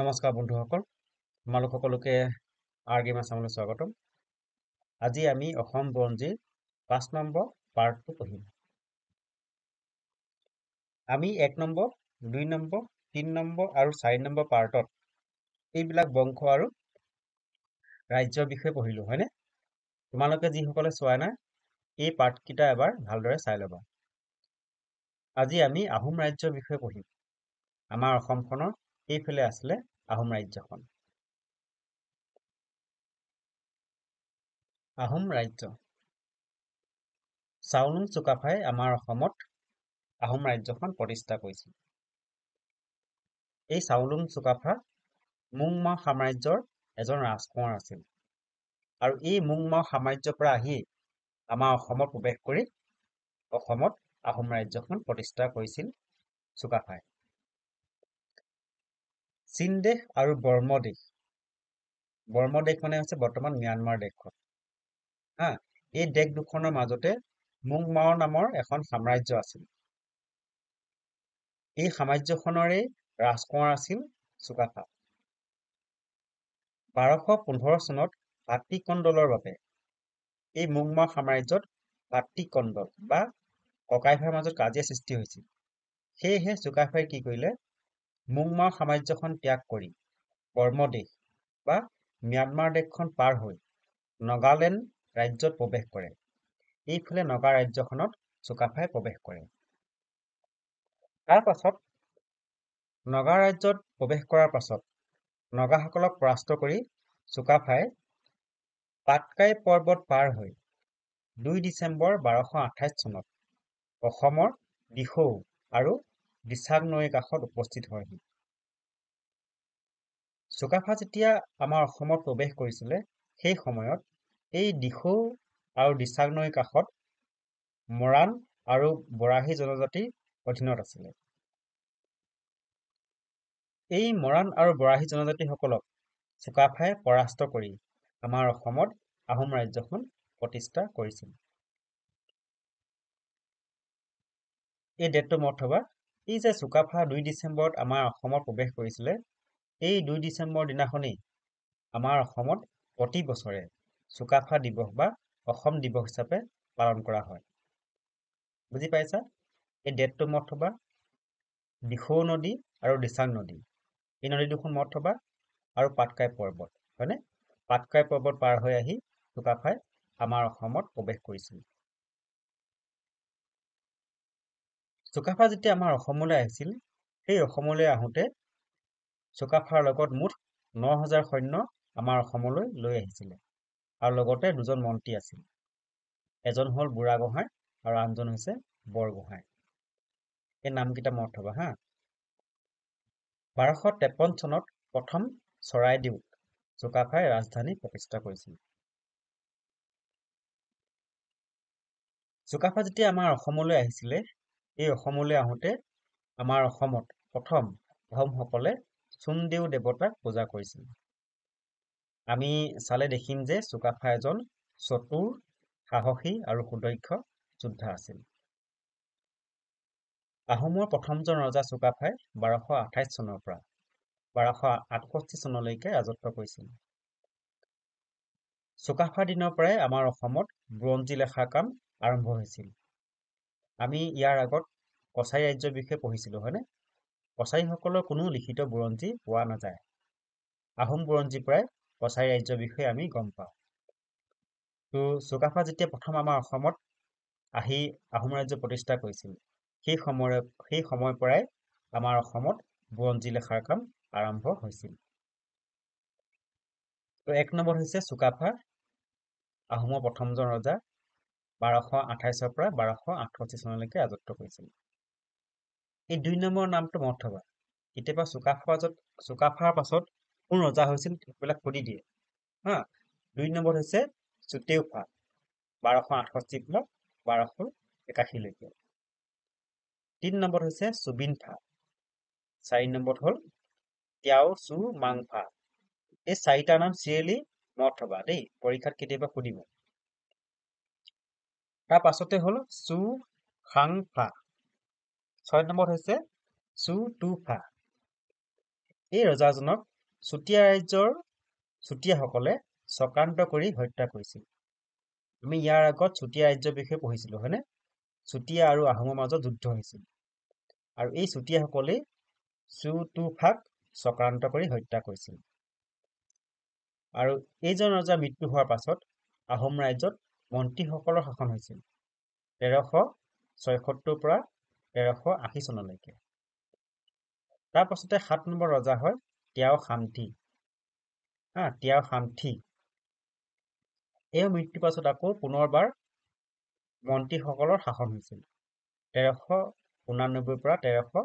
নমস্কাৰ বন্ধুসকল তোমালোক সকলোকে আৰ গেম আছামলৈ স্বাগতম আজি আমি অসম বুৰঞ্জীৰ পাঁচ নম্বৰ পাৰ্টটো পঢ়িম আমি এক নম্বৰ দুই নম্বৰ তিনি নম্বৰ আৰু চাৰি নম্বৰ পাৰ্টত এইবিলাক বংশ আৰু ৰাজ্যৰ বিষয়ে পঢ়িলোঁ হয়নে তোমালোকে যিসকলে চোৱা নাই এই পাৰ্টকেইটা এবাৰ ভালদৰে চাই ল'বা আজি আমি আহোম ৰাজ্যৰ বিষয়ে পঢ়িম আমাৰ অসমখনৰ সেইফালে আছিলে আহোম ৰাজ্যখন আহোম ৰাজ্য চাওলুং চুকাফাই আমাৰ অসমত আহোম ৰাজ্যখন প্ৰতিষ্ঠা কৰিছিল এই চাওলুং চুকাফা মুংমাও সাম্ৰাজ্যৰ এজন ৰাজকোঁৱৰ আছিল আৰু এই মুংমাও সাম্ৰাজ্যৰ পৰা আহি আমাৰ অসমত প্ৰৱেশ কৰি অসমত আহোম ৰাজ্যখন প্ৰতিষ্ঠা কৰিছিল চুকাফাই চীন দেশ আৰু বৰ্ম দেশ বৰ্ম দেশ মানে হৈছে বৰ্তমান ম্যানমাৰ দেশখন হা এই দেশ দুখনৰ মাজতে মুংমাও নামৰ এখন সাম্ৰাজ্য আছিল এই সাম্ৰাজ্যখনৰে ৰাজকোঁৱৰ আছিল চুকাফা বাৰশ পোন্ধৰ চনত পাতৃকণ্ডলৰ বাবে এই মুংমাও সাম্ৰাজ্যত পাতৃকণ্ডল বা ককাইফাৰ মাজত কাজিয়া সৃষ্টি হৈছিল সেয়েহে চুকাফাই কি কৰিলে মুংমাও সাম্ৰাজ্যখন ত্যাগ কৰি বৰ্মদেশ বা ম্যানমাৰ দেশখন পাৰ হৈ নগালেণ্ড ৰাজ্যত প্ৰৱেশ কৰে এইফালে নগা ৰাজ্যখনত চুকাফাই প্ৰৱেশ কৰে তাৰপাছত নগা ৰাজ্যত প্ৰৱেশ কৰাৰ পাছত নগাসকলক পৰাস্ত কৰি চুকাফাই পাটকাই পৰ্বত পাৰ হৈ দুই ডিচেম্বৰ বাৰশ আঠাইছ চনত অসমৰ দিশৌ আৰু দিচাং নৈৰ কাষত উপস্থিত হয়হি চুকাফা যেতিয়া আমাৰ অসমত প্ৰৱেশ কৰিছিলে সেই সময়ত এই দিশৌ আৰু দিচাং নৈৰ কাষত মৰাণ আৰু বৰাহী জনজাতিৰ অধীনত আছিলে এই মৰাণ আৰু বৰাহী জনজাতিসকলক চুকাফাই পৰাস্ত কৰি আমাৰ অসমত আহোম ৰাজ্যখন প্ৰতিষ্ঠা কৰিছিল এই ডেটটো মই অথবা এই যে চুকাফা দুই ডিচেম্বৰত আমাৰ অসমত প্ৰৱেশ কৰিছিলে এই দুই ডিচেম্বৰ দিনাখনেই আমাৰ অসমত প্ৰতি বছৰে চুকাফা দিৱস বা অসম দিৱস হিচাপে পালন কৰা হয় বুজি পাইছা এই ডেটটো মত থবা দিখৌ নদী আৰু দিচাং নদী এই নদী দুখন মত থবা আৰু পাটকাই পৰ্বত হয়নে পাটকাই পৰ্বত পাৰ হৈ আহি চুকাফাই আমাৰ অসমত প্ৰৱেশ কৰিছিল চুকাফা যেতিয়া আমাৰ অসমলৈ আহিছিল সেই অসমলৈ আহোঁতে চুকাফাৰ লগত মুঠ ন হাজাৰ সৈন্য আমাৰ অসমলৈ লৈ আহিছিলে আৰু লগতে দুজন মন্ত্ৰী আছিল এজন হ'ল বুঢ়াগোহাঁই আৰু আনজন হৈছে বৰগোহাঁই এই নামকেইটা মত থবা হা বাৰশ তেপন্ন চনত প্ৰথম চৰাইদেউত চুকাফাই ৰাজধানী প্ৰতিষ্ঠা কৰিছিল চুকাফা যেতিয়া আমাৰ অসমলৈ আহিছিলে এই অসমলৈ আহোঁতে আমাৰ অসমত প্ৰথম আহোমসকলে চুমদেউ দেৱতাক পূজা কৰিছিল আমি চালে দেখিম যে চুকাফা এজন চতুৰ সাহসী আৰু সুদক্ষ যোদ্ধা আছিল আহোমৰ প্ৰথমজন ৰজা চুকাফাই বাৰশ আঠাইছ চনৰ পৰা বাৰশ আঠষষ্ঠি চনলৈকে ৰাজত্ব কৰিছিল চুকাফা দিনৰ পৰাই আমাৰ অসমত বুৰঞ্জী লেখাৰ কাম আৰম্ভ হৈছিল আমি ইয়াৰ আগত কছাৰী ৰাজ্যৰ বিষয়ে পঢ়িছিলোঁ হয়নে কছাৰীসকলৰ কোনো লিখিত বুৰঞ্জী পোৱা নাযায় আহোম বুৰঞ্জীৰ পৰাই কছাৰী ৰাজ্যৰ বিষয়ে আমি গম পাওঁ তো চুকাফা যেতিয়া প্ৰথম আমাৰ অসমত আহি আহোম ৰাজ্য প্ৰতিষ্ঠা কৰিছিল সেই সময় সেই সময়ৰ পৰাই আমাৰ অসমত বুৰঞ্জী লেখাৰ কাম আৰম্ভ হৈছিল তো এক নম্বৰ হৈছে চুকাফা আহোমৰ প্ৰথমজন ৰজা বাৰশ আঠাইছৰ পৰা বাৰশ আঠষষ্ঠি চনলৈকে ৰাজত্ব কৰিছিল এই দুই নম্বৰ নামটো মথবা কেতিয়াবা চুকাফা য'ত চুকাফাৰ পাছত কোন ৰজা হৈছিল সেইবিলাক সুধি দিয়ে হা দুই নম্বৰ হৈছে চুটেউফা বাৰশ আঠষষ্ঠিৰ পৰা বাৰশ একাশীলৈকে তিনি নম্বৰ হৈছে চুবিন ফা চাৰি নম্বৰ হ'ল ত্যাও চু মাংফা এই চাৰিটা নাম চিৰিয়েলি মথবা দেই পৰীক্ষাত কেতিয়াবা সুধিব তাৰ পাছতে হ'ল চু খাং ফা ছয় নম্বৰত হৈছে চু টু ফা এই ৰজাজনক চুতীয়া ৰাজ্যৰ চুতীয়াসকলে চক্ৰান্ত কৰি হত্যা কৰিছিল আমি ইয়াৰ আগত চুতীয়া ৰাজ্যৰ বিষয়ে পঢ়িছিলোঁ হয়নে চুতীয়া আৰু আহোমৰ মাজত যুদ্ধ হৈছিল আৰু এই চুতীয়াসকলেই চু টু ফাক চক্ৰান্ত কৰি হত্যা কৰিছিল আৰু এইজন ৰজাৰ মৃত্যু হোৱাৰ পাছত আহোম ৰাজ্যত মন্ত্ৰীসকলৰ শাসন হৈছিল তেৰশ ছয়সত্তৰ পৰা তেৰশ আশী চনলৈকে তাৰপাছতে সাত নম্বৰ ৰজা হয় তিয়াও শান্তি হা তিয়াও শান্তি এই মৃত্যুৰ পাছত আকৌ পুনৰবাৰ মন্ত্ৰীসকলৰ শাসন হৈছিল তেৰশ ঊনানব্বৈৰ পৰা তেৰশ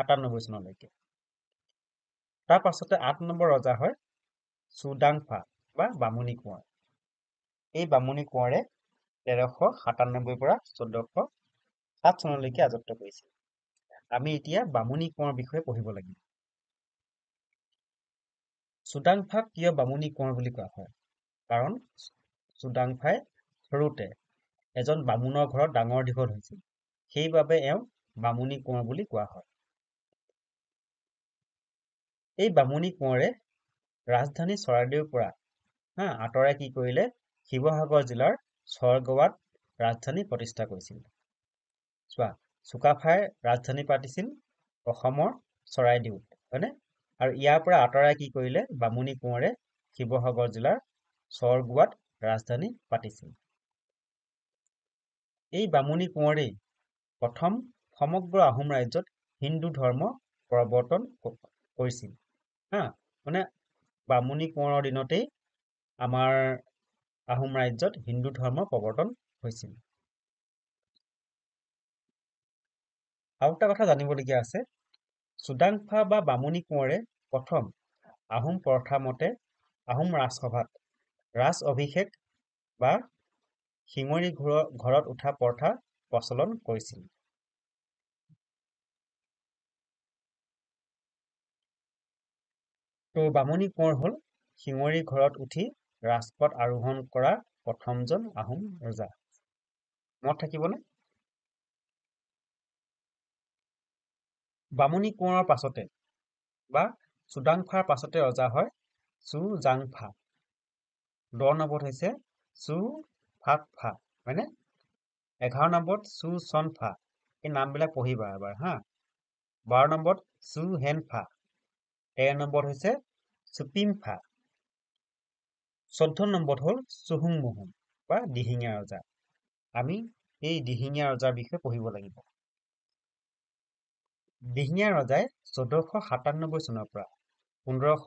সাতানব্বৈ চনলৈকে তাৰপাছতে আঠ নম্বৰ ৰজা হয় চুদাংফা বা বামুণী কোঁৱৰ এই বামুণী কোঁৱৰে তেৰশ সাতানব্বৈৰ পৰা চৈধ্যশ সাত চনলৈকে আজত্ব কৰিছিল আমি এতিয়া বামুণী কোঁৱৰ বিষয়ে পঢ়িব লাগিব চুদাংফাক কিয় বামুণী কোঁৱৰ বুলি কোৱা হয় কাৰণ চুদাংফাই সৰুতে এজন বামুণৰ ঘৰত ডাঙৰ দীঘল হৈছিল সেইবাবে এওঁ বামুণী কোঁৱৰ বুলি কোৱা হয় এই বামুণী কোঁৱৰে ৰাজধানী চৰাইদেউৰ পৰা হা আঁতৰাই কি কৰিলে শিৱসাগৰ জিলাৰ স্বৰগোৱাত ৰাজধানী প্ৰতিষ্ঠা কৰিছিল চোৱা চুকাফাই ৰাজধানী পাতিছিল অসমৰ চৰাইদেউত হয়নে আৰু ইয়াৰ পৰা আঁতৰাই কি কৰিলে বামুণী কোঁৱৰে শিৱসাগৰ জিলাৰ স্বৰগোৱাত ৰাজধানী পাতিছিল এই বামুণী কোঁৱৰেই প্ৰথম সমগ্ৰ আহোম ৰাজ্যত হিন্দু ধৰ্ম প্ৰৱৰ্তন কৰিছিল হা মানে বামুণী কোঁৱৰৰ দিনতেই আমাৰ আহোম ৰাজ্যত হিন্দু ধৰ্ম প্ৰৱৰ্তন হৈছিল আৰু এটা কথা জানিবলগীয়া আছে চুদাংফা বা বামুণী কোঁৱৰে প্ৰথম আহোম প্ৰথা মতে আহোম ৰাজসভাত ৰাজ অভিষেক বা শিঙৰি ঘৰ ঘৰত উঠা প্ৰথা প্ৰচলন কৰিছিল ত' বামুণী কোঁৱৰ হ'ল শিঙৰি ঘৰত উঠি ৰাজপথ আৰোহণ কৰা প্ৰথমজন আহোম ৰজা মত থাকিবনে বামুণী কোঁৱৰৰ পাছতে বা চুডাংফাৰ পাছতে ৰজা হয় চু জাংফা দহ নম্বৰত হৈছে চু ফাট ফা হয়নে এঘাৰ নম্বৰত চু চন ফা এই নামবিলাক পঢ়িবা এবাৰ হা বাৰ নম্বৰত চু হেন ফা তেৰ নম্বৰত হৈছে চুপিম ফা চৈধ্য নম্বৰত হ'ল চুহুংমুহুং বা দিহিঙীয়া ৰজা আমি এই দিহিঙীয়া ৰজাৰ বিষয়ে পঢ়িব লাগিব দিহিঙীয়া ৰজাই চৈধ্যশ সাতান্নব্বৈ চনৰ পৰা পোন্ধৰশ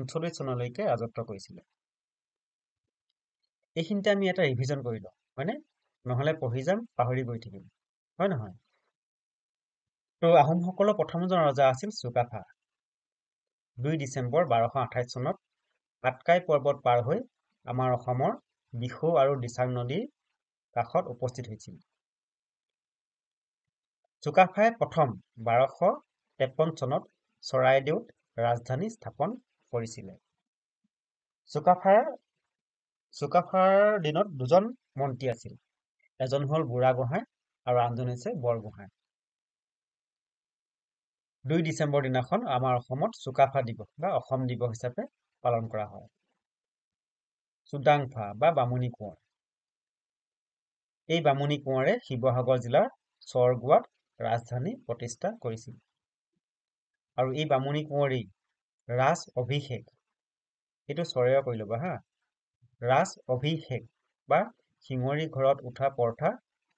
ঊনচল্লিছ চনলৈকে ৰাজত্ব কৰিছিলে এইখিনিতে আমি এটা ৰিভিজন কৰি লওঁ হয়নে নহ'লে পঢ়ি যাম পাহৰি গৈ থাকিম হয় নহয় তো আহোমসকলৰ প্ৰথমজন ৰজা আছিল চুকাফা দুই ডিচেম্বৰ বাৰশ আঠাইছ চনত আটকাই পৰ্বত পাৰ হৈ আমাৰ অসমৰ বিষু আৰু দিচাং নদীৰ কাষত উপস্থিত হৈছিল চুকাফাই প্ৰথম বাৰশ তেপন্ন চনত চৰাইদেউত ৰাজধানী স্থাপন কৰিছিলে চুকাফাৰ চুকাফাৰ দিনত দুজন মন্ত্ৰী আছিল এজন হ'ল বুঢ়াগোহাঁই আৰু আনজন হৈছে বৰগোহাঁই দুই ডিচেম্বৰ দিনাখন আমাৰ অসমত চুকাফা দিৱস বা অসম দিৱস হিচাপে পালন কৰা হয় চুদাংফা বা বামুণি কোঁৱৰ এই বামুণি কোঁৱৰে শিৱসাগৰ জিলাৰ স্বৰগোৱাত ৰাজধানী প্ৰতিষ্ঠা কৰিছিল আৰু এই বামুণী কোঁৱৰী ৰাজ অভিষেক এইটো স্বৰেয় কৰি ল'বা হা ৰাজ অভিষেক বা শিঙৰি ঘৰত উঠা প্ৰথা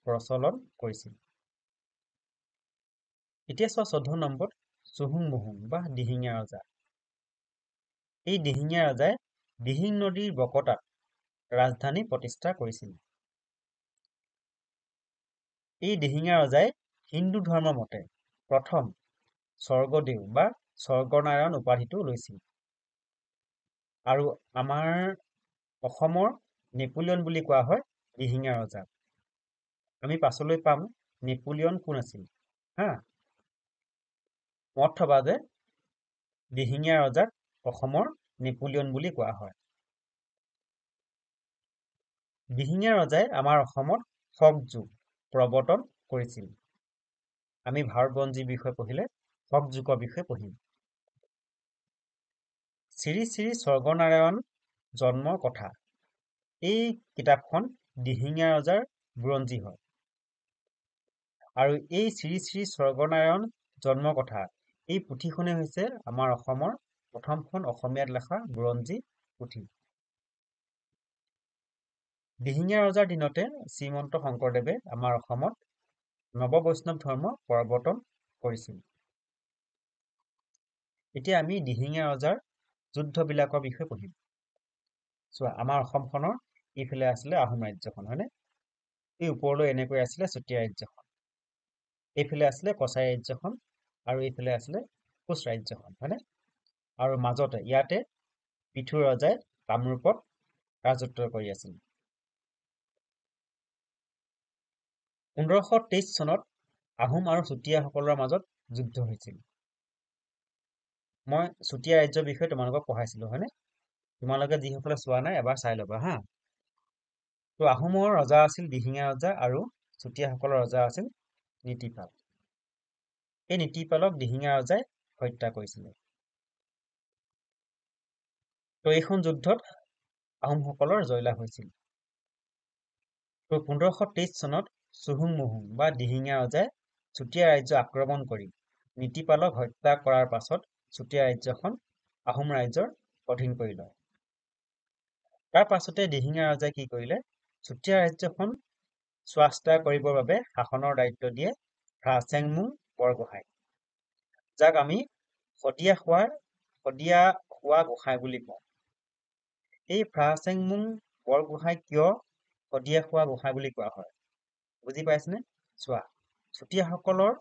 প্ৰচলন কৰিছিল এতিয়া চোৱা চৈধ্য নম্বৰত চুহুং মুহুং বা দিহিঙীয়া ৰজা এই দিহিঙীয়া ৰজাই দিহিং নদীৰ বকতাত ৰাজধানী প্ৰতিষ্ঠা কৰিছিল এই দিহিঙীয়া ৰজাই হিন্দু ধৰ্মৰ মতে প্ৰথম স্বৰ্গদেউ বা স্বৰ্গনাৰায়ণ উপাধিটো লৈছিল আৰু আমাৰ অসমৰ নেপোলিয়ন বুলি কোৱা হয় দিহিঙীয়া ৰজাক আমি পাছলৈ পাম নেপোলিয়ন কোন আছিল হা মত থবা যে দিহিঙীয়া ৰজাক অসমৰ নেপোলিয়ন বুলি কোৱা হয় দিহিঙীয়া ৰজাই আমাৰ অসমত শক যুগ প্ৰৱৰ্তন কৰিছিল আমি ভাৰতবঞ্জীৰ বিষয়ে পঢ়িলে শক যুগৰ বিষয়ে পঢ়িম শ্ৰী শ্ৰী স্বৰ্গনাৰায়ণ জন্মৰ কথা এই কিতাপখন দিহিঙীয়া ৰজাৰ বুৰঞ্জী হয় আৰু এই শ্ৰী শ্ৰী স্বৰ্গনাৰায়ণ কথা এই পুথিখনেই হৈছে আমাৰ অসমৰ প্ৰথমখন অসমীয়াত লেখা বুৰঞ্জী পুথি দিহিঙীয়া ৰজাৰ দিনতে শ্ৰীমন্ত শংকৰদেৱে আমাৰ অসমত নৱবৈষ্ণৱ ধৰ্ম প্ৰৱৰ্তন কৰিছিল এতিয়া আমি দিহিঙীয়া ৰজাৰ যুদ্ধবিলাকৰ বিষয়ে পঢ়িম চোৱা আমাৰ অসমখনৰ এইফালে আছিলে আহোম ৰাজ্যখন হয়নে এই ওপৰলৈ এনেকৈ আছিলে চুতীয়া ৰাজ্যখন এইফালে আছিলে কছাৰী ৰাজ্যখন আৰু এইফালে আছিলে কোচ ৰাজ্যখন হয়নে আৰু মাজতে ইয়াতে পৃথু ৰজাই কামৰূপত ৰাজত্ব কৰি আছিল পোন্ধৰশ তেইছ চনত আহোম আৰু চুতীয়াসকলৰ মাজত যুদ্ধ হৈছিল মই চুতীয়া ৰাজ্যৰ বিষয়ে তোমালোকক পঢ়াইছিলো হয়নে তোমালোকে যিসকলে চোৱা নাই এবাৰ চাই ল'বা হা ত' আহোমৰ ৰজা আছিল দিহিঙীয়া ৰজা আৰু চুতীয়াসকলৰ ৰজা আছিল নীতিপাল এই নীতিপালক দিহিঙীয়া ৰজাই হত্যা কৰিছিলে তো এইখন যুদ্ধত আহোমসকলৰ জয়লাভ হৈছিল তো পোন্ধৰশ তেইছ চনত চুহুংমুহুং বা দিহিঙীয়া ৰজাই চুতীয়া ৰাজ্য আক্ৰমণ কৰি নীতিপালক হত্যা কৰাৰ পাছত চুতীয়া ৰাজ্যখন আহোম ৰাজ্যৰ অধীন কৰি লয় তাৰ পাছতে দিহিঙীয়া ৰজাই কি কৰিলে চুতীয়া ৰাজ্যখন চোৱা চিতা কৰিবৰ বাবে শাসনৰ দায়িত্ব দিয়ে ফ্ৰাচেংমুং বৰগোহাঁই যাক আমি শদিয়া হোৱাৰ শদিয়া হোৱা গোসাঁই বুলি কওঁ এই ফ্ৰাচেংমুং বৰগোহাঁই কিয় শদিয়া খোৱা গোহাঁই বুলি কোৱা হয় বুজি পাইছেনে চোৱা চুতীয়াসকলৰ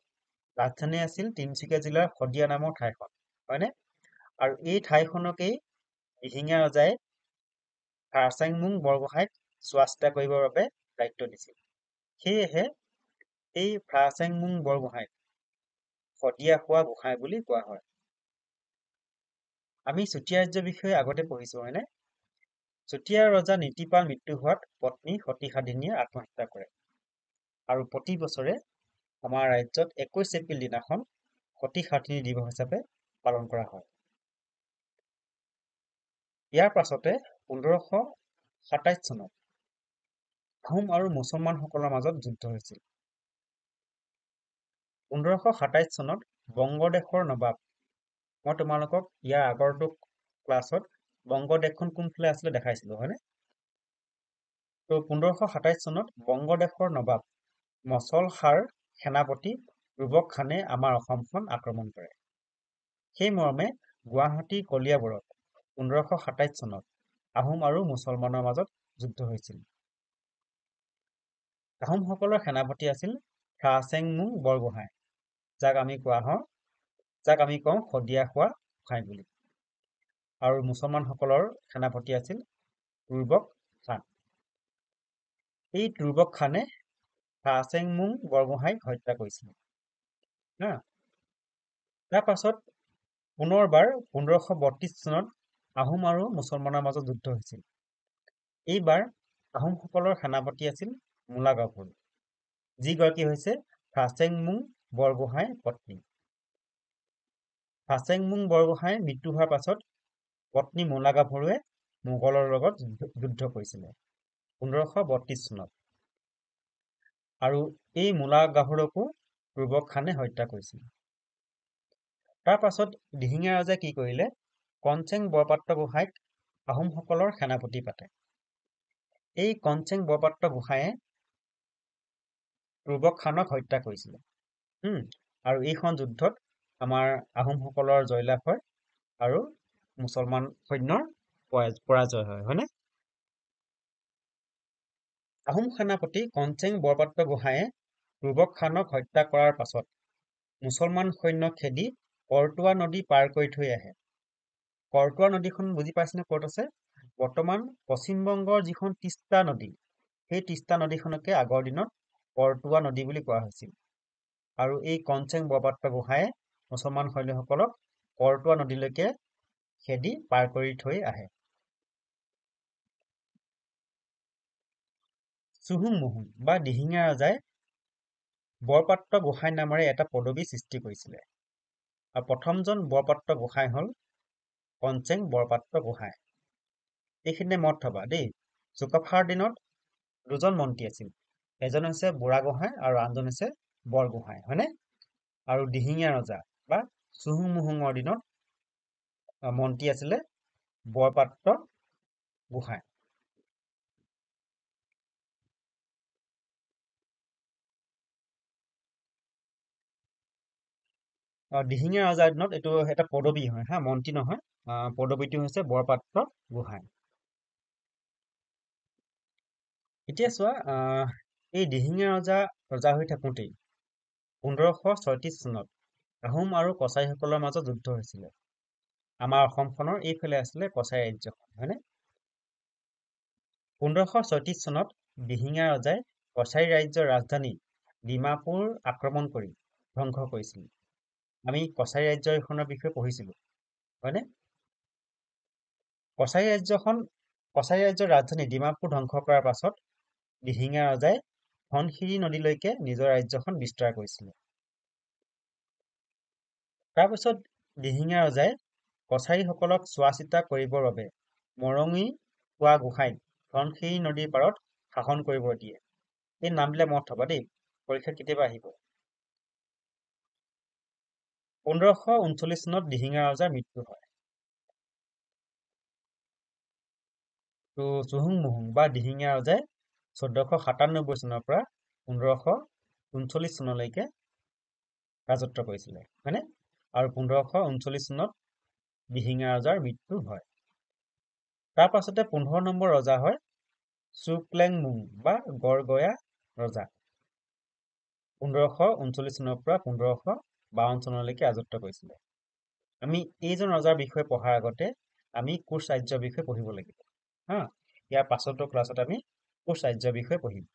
ৰাজধানী আছিল তিনিচুকীয়া জিলাৰ শদিয়া নামৰ ঠাইখন হয়নে আৰু এই ঠাইখনকেই দিহিঙীয়া ৰজাই ফ্ৰাচেংমুং বৰগোহাঁইক চোৱা চিতা কৰিবৰ বাবে দায়িত্ব দিছিল সেয়েহে এই ফ্ৰাচেংমুং বৰগোহাঁইক শদিয়া খোৱা গোহাঁই বুলি কোৱা হয় আমি চুতীয়া ৰাজ্যৰ বিষয়ে আগতে পঢ়িছো হয়নে চুতীয়া ৰজা নীতিপাল মৃত্যু হোৱাত পত্নী সতী সাধিনীয়ে আত্মহত্যা কৰে আৰু প্ৰতি বছৰে আমাৰ ৰাজ্যত একৈছ এপ্ৰিল দিনাখন সাধিনী দিৱস হিচাপে পালন কৰা হয় ইয়াৰ পাছতে পোন্ধৰশ সাতাইছ চনত আহোম আৰু মুছলমানসকলৰ মাজত যুদ্ধ হৈছিল পোন্ধৰশ সাতাইছ চনত বংগদেশৰ নবাব মই তোমালোকক ইয়াৰ আগৰটো ক্লাছত বংগদেশখন দেশখন কোনফালে আছিলে দেখাইছিলো হয়নে ত' পোন্ধৰশ সাতাইছ চনত বংগদেশৰ নবাব মচল মছলসাৰ সেনাপতি ৰূবক খানে আমাৰ অসমখন আক্ৰমণ কৰে সেই মৰ্মে গুৱাহাটী কলিয়াবৰত পোন্ধৰশ সাতাইছ চনত আহোম আৰু মুছলমানৰ মাজত যুদ্ধ হৈছিল আহোমসকলৰ সেনাপতি আছিল ফ্ৰাচেংমুং বৰগোহাঁই যাক আমি কোৱা হওঁ যাক আমি কওঁ শদিয়া খোৱা গোহাঁই বুলি আৰু মুছলমানসকলৰ সেনাপতি আছিল তুৰ্বক খান এই তুৰ্বক খানে ফাচেংমুং বৰগোহাঁইক হত্যা কৰিছিল হা তাৰ পাছত পুনৰবাৰ পোন্ধৰশ বত্ৰিছ চনত আহোম আৰু মুছলমানৰ মাজত যুদ্ধ হৈছিল এইবাৰ আহোমসকলৰ সেনাপতি আছিল মোলা গাভৰু যিগৰাকী হৈছে ফাচেংমুং বৰগোহাঁইৰ পত্নী ফাচেংমুং বৰগোহাঁই মৃত্যু হোৱাৰ পাছত পত্নী মোনা গাভৰুৱে মোগলৰ লগত যুদ্ধ কৰিছিলে পোন্ধৰশ বত্ৰিছ চনত আৰু এই মোনা গাভৰুকো ৰুবক খানে হত্যা কৰিছিল তাৰ পাছত দিহিঙীয়া ৰাজাই কি কৰিলে কনচেং বৰপাত্ৰ গোঁহাইক আহোমসকলৰ সেনাপতি পাতে এই কনচেং বৰপাত্ৰ গোঁহাইয়ে ৰুবক খানক হত্যা কৰিছিলে আৰু এইখন যুদ্ধত আমাৰ আহোমসকলৰ জয়লাভ হয় আৰু মুছলমান সৈন্যৰ পৰাজয় হয় হয়নে আহোম সেনাপতি কঞ্চেং বৰপাত্ৰ গোহাঁয়ে ৰুবক খানক হত্যা কৰাৰ পাছত মুছলমান সৈন্য খেদি কৰ্টোৱা নদী পাৰ কৰি থৈ আহে কৰ্টোৱা নদীখন বুজি পাইছেনে ক'ত আছে বৰ্তমান পশ্চিমবংগৰ যিখন তিস্তা নদী সেই তিস্তা নদীখনকে আগৰ দিনত কৰটোৱা নদী বুলি কোৱা হৈছিল আৰু এই কঞ্চেং বৰপাত্ৰ গোহাঁয়ে মুছলমান সৈন্যসকলক কৰ্টোৱা নদীলৈকে খেদি পাৰ কৰি থৈ আহে চুহুম মুহুম বা দিহিঙীয়া ৰজাই বৰপাত্ৰ গোঁসাই নামেৰে এটা পদবী সৃষ্টি কৰিছিলে আৰু প্ৰথমজন বৰপাত্ৰ গোঁসাই হ'ল পঞ্চেং বৰপাত্ৰ গোঁসাই এইখিনিতে মত থবা দেই চুকাফাৰ দিনত দুজন মন্ত্ৰী আছিল এজন হৈছে বুঢ়াগোঁহাই আৰু আনজন হৈছে বৰগোঁহাই হয়নে আৰু দিহিঙীয়া ৰজা বা চুহুংমুহুঙৰ দিনত মন্ত্ৰী আছিলে বৰপাত্ৰ গোহাঁই দিহিঙীয়া ৰজাৰ দিনত এইটো এটা পদবী হয় হা মন্ত্ৰী নহয় পদবীটো হৈছে বৰপাত্ৰ গোহাঁই এতিয়া চোৱা এই দিহিঙীয়া ৰজা ৰজা হৈ থাকোঁতেই পোন্ধৰশ ছয়ত্ৰিছ চনত আহোম আৰু কছাৰীসকলৰ মাজত যুদ্ধ হৈছিলে আমাৰ অসমখনৰ এইফালে আছিলে কছাৰী ৰাজ্যখন হয়নে পোন্ধৰশ ছয়ত্ৰিশ চনত দিহিঙীয়া ৰজাই কছাৰী ৰাজ্যৰ ৰাজধানী ডিমাপুৰ আক্ৰমণ কৰি ধ্বংস কৰিছিল আমি কছাৰী ৰাজ্য এখনৰ বিষয়ে পঢ়িছিলো হয়নে কছাৰী ৰাজ্যখন কছাৰী ৰাজ্যৰ ৰাজধানী ডিমাপুৰ ধ্বংস কৰাৰ পাছত দিহিঙীয়া ৰজাই ধনশিৰি নদীলৈকে নিজৰ ৰাজ্যখন বিস্তাৰ কৰিছিলে তাৰপিছত দিহিঙীয়া ৰজাই কছাৰীসকলক চোৱা চিতা কৰিবৰ বাবে মৰঙি পোৱা গোঁসাই ধনশিৰি নদীৰ পাৰত শাসন কৰিব দিয়ে এই নামবিলাক মনত থ'বা দেই পৰীক্ষা কেতিয়াবা আহিব পোন্ধৰশ ঊনচল্লিছ চনত দিহিঙা ৰজাৰ মৃত্যু হয় তো চুহুং মুহুং বা দিহিঙা ৰজাই চৈধ্যশ সাতানব্বৈ চনৰ পৰা পোন্ধৰশ ঊনচল্লিছ চনলৈকে ৰাজত্ব কৰিছিলে হয়নে আৰু পোন্ধৰশ ঊনচল্লিছ চনত দিহিঙা ৰজাৰ মৃত্যু হয় তাৰ পাছতে পোন্ধৰ নম্বৰ ৰজা হয় চুকলেং মুং বা গড়গয়া ৰজা পোন্ধৰশ ঊনচল্লিছ চনৰ পৰা পোন্ধৰশ বাৱন্ন চনলৈকে ৰাজত্ব কৰিছিলে আমি এইজন ৰজাৰ বিষয়ে পঢ়াৰ আগতে আমি কোচ ৰাজ্যৰ বিষয়ে পঢ়িব লাগিব হা ইয়াৰ পাছতো ক্লাছত আমি কোচ ৰাজ্যৰ বিষয়ে পঢ়িম